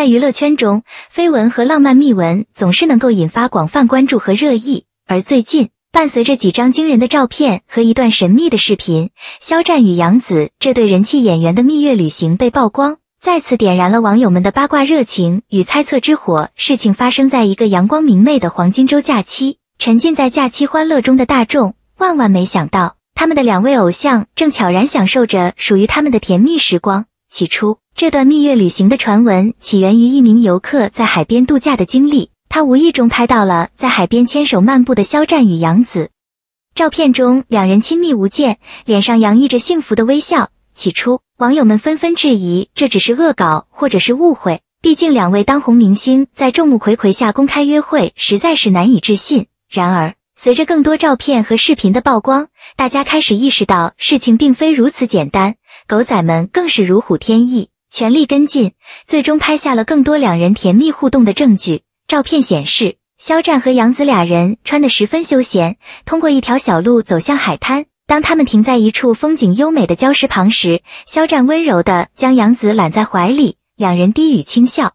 在娱乐圈中，绯闻和浪漫秘闻总是能够引发广泛关注和热议。而最近，伴随着几张惊人的照片和一段神秘的视频，肖战与杨紫这对人气演员的蜜月旅行被曝光，再次点燃了网友们的八卦热情与猜测之火。事情发生在一个阳光明媚的黄金周假期，沉浸在假期欢乐中的大众，万万没想到，他们的两位偶像正悄然享受着属于他们的甜蜜时光。起初，这段蜜月旅行的传闻起源于一名游客在海边度假的经历。他无意中拍到了在海边牵手漫步的肖战与杨紫。照片中两人亲密无间，脸上洋溢着幸福的微笑。起初，网友们纷纷质疑这只是恶搞或者是误会，毕竟两位当红明星在众目睽睽下公开约会，实在是难以置信。然而，随着更多照片和视频的曝光，大家开始意识到事情并非如此简单，狗仔们更是如虎添翼。全力跟进，最终拍下了更多两人甜蜜互动的证据。照片显示，肖战和杨紫俩人穿得十分休闲，通过一条小路走向海滩。当他们停在一处风景优美的礁石旁时，肖战温柔地将杨紫揽在怀里，两人低语轻笑，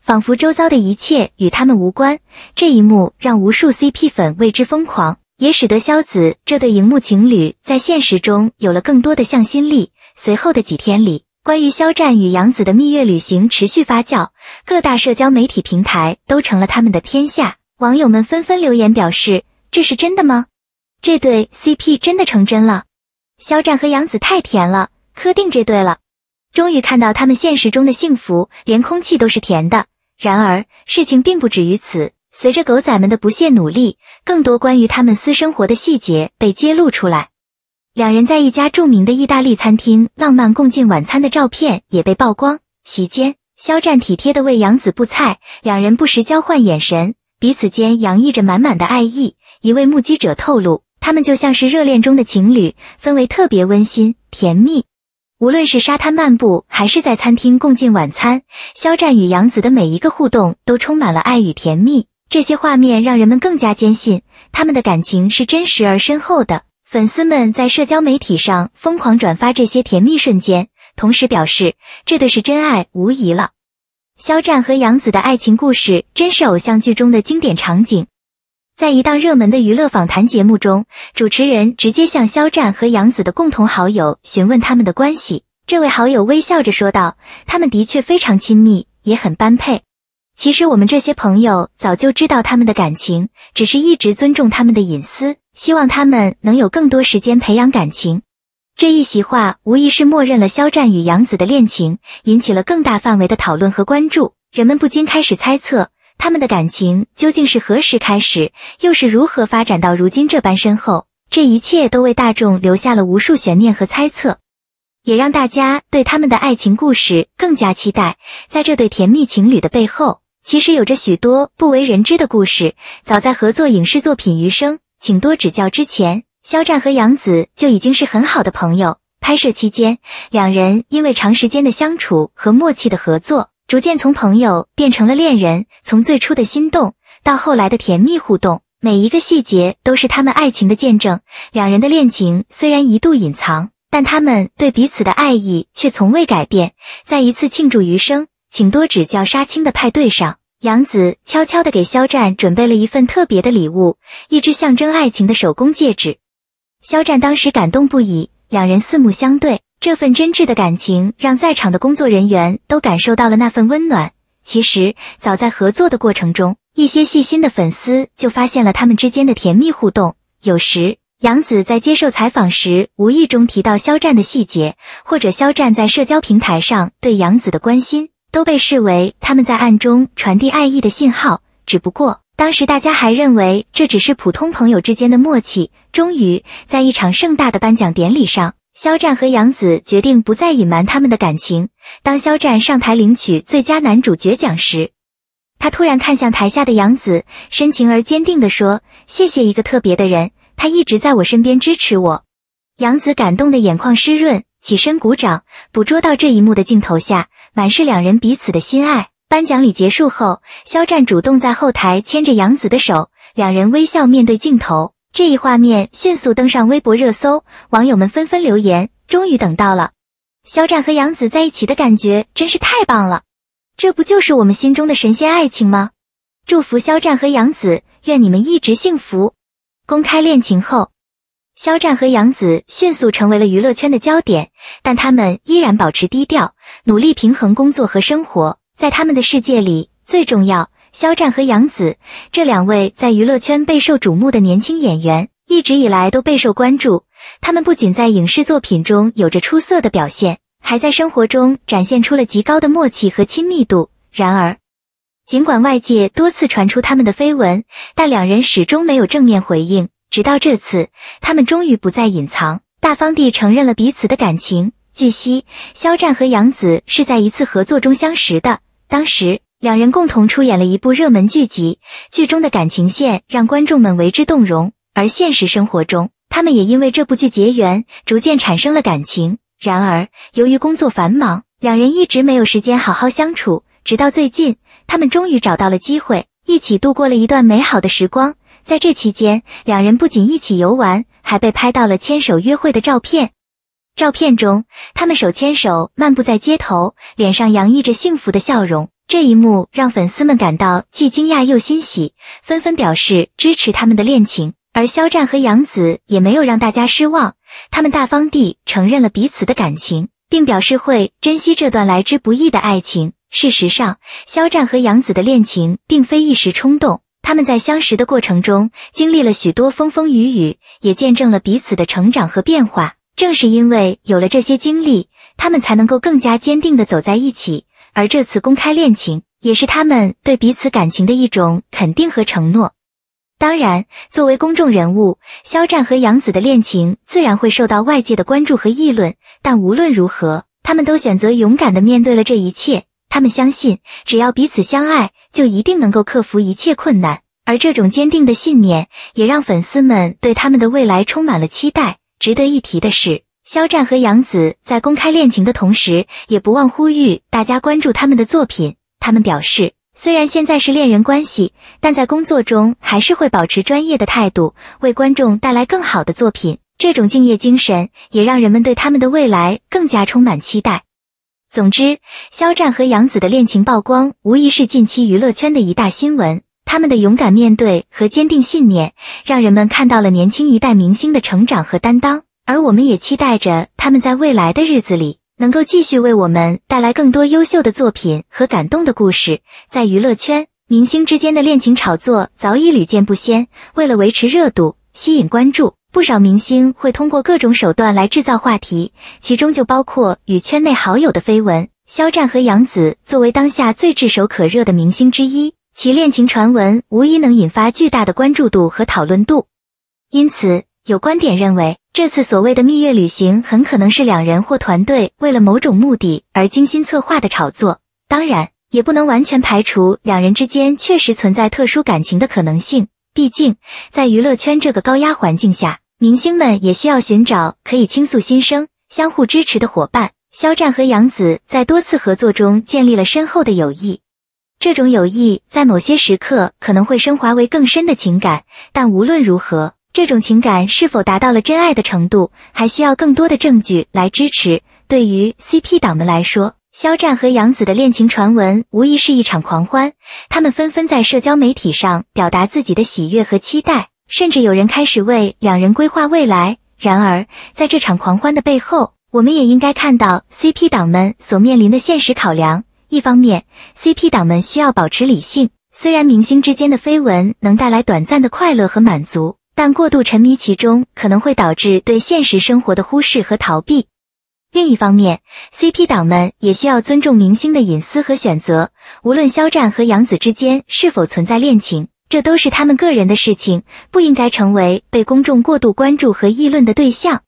仿佛周遭的一切与他们无关。这一幕让无数 CP 粉为之疯狂，也使得肖子这对荧幕情侣在现实中有了更多的向心力。随后的几天里。关于肖战与杨紫的蜜月旅行持续发酵，各大社交媒体平台都成了他们的天下。网友们纷纷留言表示：“这是真的吗？这对 CP 真的成真了？肖战和杨紫太甜了，磕定这对了。终于看到他们现实中的幸福，连空气都是甜的。”然而，事情并不止于此，随着狗仔们的不懈努力，更多关于他们私生活的细节被揭露出来。两人在一家著名的意大利餐厅浪漫共进晚餐的照片也被曝光。席间，肖战体贴地为杨子布菜，两人不时交换眼神，彼此间洋溢着满满的爱意。一位目击者透露，他们就像是热恋中的情侣，氛围特别温馨甜蜜。无论是沙滩漫步，还是在餐厅共进晚餐，肖战与杨子的每一个互动都充满了爱与甜蜜。这些画面让人们更加坚信，他们的感情是真实而深厚的。粉丝们在社交媒体上疯狂转发这些甜蜜瞬间，同时表示这对是真爱无疑了。肖战和杨紫的爱情故事真是偶像剧中的经典场景。在一档热门的娱乐访谈节目中，主持人直接向肖战和杨紫的共同好友询问他们的关系。这位好友微笑着说道：“他们的确非常亲密，也很般配。其实我们这些朋友早就知道他们的感情，只是一直尊重他们的隐私。”希望他们能有更多时间培养感情。这一席话无疑是默认了肖战与杨紫的恋情，引起了更大范围的讨论和关注。人们不禁开始猜测，他们的感情究竟是何时开始，又是如何发展到如今这般深厚？这一切都为大众留下了无数悬念和猜测，也让大家对他们的爱情故事更加期待。在这对甜蜜情侣的背后，其实有着许多不为人知的故事。早在合作影视作品《余生》。请多指教。之前，肖战和杨紫就已经是很好的朋友。拍摄期间，两人因为长时间的相处和默契的合作，逐渐从朋友变成了恋人。从最初的心动到后来的甜蜜互动，每一个细节都是他们爱情的见证。两人的恋情虽然一度隐藏，但他们对彼此的爱意却从未改变。在一次庆祝《余生，请多指教》杀青的派对上。杨子悄悄地给肖战准备了一份特别的礼物，一只象征爱情的手工戒指。肖战当时感动不已，两人四目相对，这份真挚的感情让在场的工作人员都感受到了那份温暖。其实，早在合作的过程中，一些细心的粉丝就发现了他们之间的甜蜜互动。有时，杨子在接受采访时无意中提到肖战的细节，或者肖战在社交平台上对杨子的关心。都被视为他们在暗中传递爱意的信号，只不过当时大家还认为这只是普通朋友之间的默契。终于，在一场盛大的颁奖典礼上，肖战和杨紫决定不再隐瞒他们的感情。当肖战上台领取最佳男主角奖时，他突然看向台下的杨紫，深情而坚定地说：“谢谢一个特别的人，他一直在我身边支持我。”杨紫感动的眼眶湿润，起身鼓掌。捕捉到这一幕的镜头下。满是两人彼此的心爱。颁奖礼结束后，肖战主动在后台牵着杨紫的手，两人微笑面对镜头，这一画面迅速登上微博热搜，网友们纷纷留言：“终于等到了，肖战和杨紫在一起的感觉真是太棒了，这不就是我们心中的神仙爱情吗？”祝福肖战和杨紫，愿你们一直幸福。公开恋情后。肖战和杨紫迅速成为了娱乐圈的焦点，但他们依然保持低调，努力平衡工作和生活。在他们的世界里，最重要。肖战和杨紫这两位在娱乐圈备受瞩目的年轻演员，一直以来都备受关注。他们不仅在影视作品中有着出色的表现，还在生活中展现出了极高的默契和亲密度。然而，尽管外界多次传出他们的绯闻，但两人始终没有正面回应。直到这次，他们终于不再隐藏，大方地承认了彼此的感情。据悉，肖战和杨紫是在一次合作中相识的，当时两人共同出演了一部热门剧集，剧中的感情线让观众们为之动容。而现实生活中，他们也因为这部剧结缘，逐渐产生了感情。然而，由于工作繁忙，两人一直没有时间好好相处。直到最近，他们终于找到了机会，一起度过了一段美好的时光。在这期间，两人不仅一起游玩，还被拍到了牵手约会的照片。照片中，他们手牵手漫步在街头，脸上洋溢着幸福的笑容。这一幕让粉丝们感到既惊讶又欣喜，纷纷表示支持他们的恋情。而肖战和杨紫也没有让大家失望，他们大方地承认了彼此的感情，并表示会珍惜这段来之不易的爱情。事实上，肖战和杨紫的恋情并非一时冲动。他们在相识的过程中经历了许多风风雨雨，也见证了彼此的成长和变化。正是因为有了这些经历，他们才能够更加坚定地走在一起。而这次公开恋情，也是他们对彼此感情的一种肯定和承诺。当然，作为公众人物，肖战和杨紫的恋情自然会受到外界的关注和议论。但无论如何，他们都选择勇敢地面对了这一切。他们相信，只要彼此相爱，就一定能够克服一切困难。而这种坚定的信念，也让粉丝们对他们的未来充满了期待。值得一提的是，肖战和杨紫在公开恋情的同时，也不忘呼吁大家关注他们的作品。他们表示，虽然现在是恋人关系，但在工作中还是会保持专业的态度，为观众带来更好的作品。这种敬业精神，也让人们对他们的未来更加充满期待。总之，肖战和杨紫的恋情曝光无疑是近期娱乐圈的一大新闻。他们的勇敢面对和坚定信念，让人们看到了年轻一代明星的成长和担当。而我们也期待着他们在未来的日子里，能够继续为我们带来更多优秀的作品和感动的故事。在娱乐圈，明星之间的恋情炒作早已屡见不鲜，为了维持热度，吸引关注。不少明星会通过各种手段来制造话题，其中就包括与圈内好友的绯闻。肖战和杨紫作为当下最炙手可热的明星之一，其恋情传闻无疑能引发巨大的关注度和讨论度。因此，有观点认为，这次所谓的蜜月旅行很可能是两人或团队为了某种目的而精心策划的炒作。当然，也不能完全排除两人之间确实存在特殊感情的可能性。毕竟，在娱乐圈这个高压环境下，明星们也需要寻找可以倾诉心声、相互支持的伙伴。肖战和杨紫在多次合作中建立了深厚的友谊，这种友谊在某些时刻可能会升华为更深的情感。但无论如何，这种情感是否达到了真爱的程度，还需要更多的证据来支持。对于 CP 党们来说，肖战和杨紫的恋情传闻无疑是一场狂欢，他们纷纷在社交媒体上表达自己的喜悦和期待，甚至有人开始为两人规划未来。然而，在这场狂欢的背后，我们也应该看到 CP 党们所面临的现实考量。一方面，CP 党们需要保持理性，虽然明星之间的绯闻能带来短暂的快乐和满足，但过度沉迷其中可能会导致对现实生活的忽视和逃避。另一方面，CP 党们也需要尊重明星的隐私和选择。无论肖战和杨紫之间是否存在恋情，这都是他们个人的事情，不应该成为被公众过度关注和议论的对象。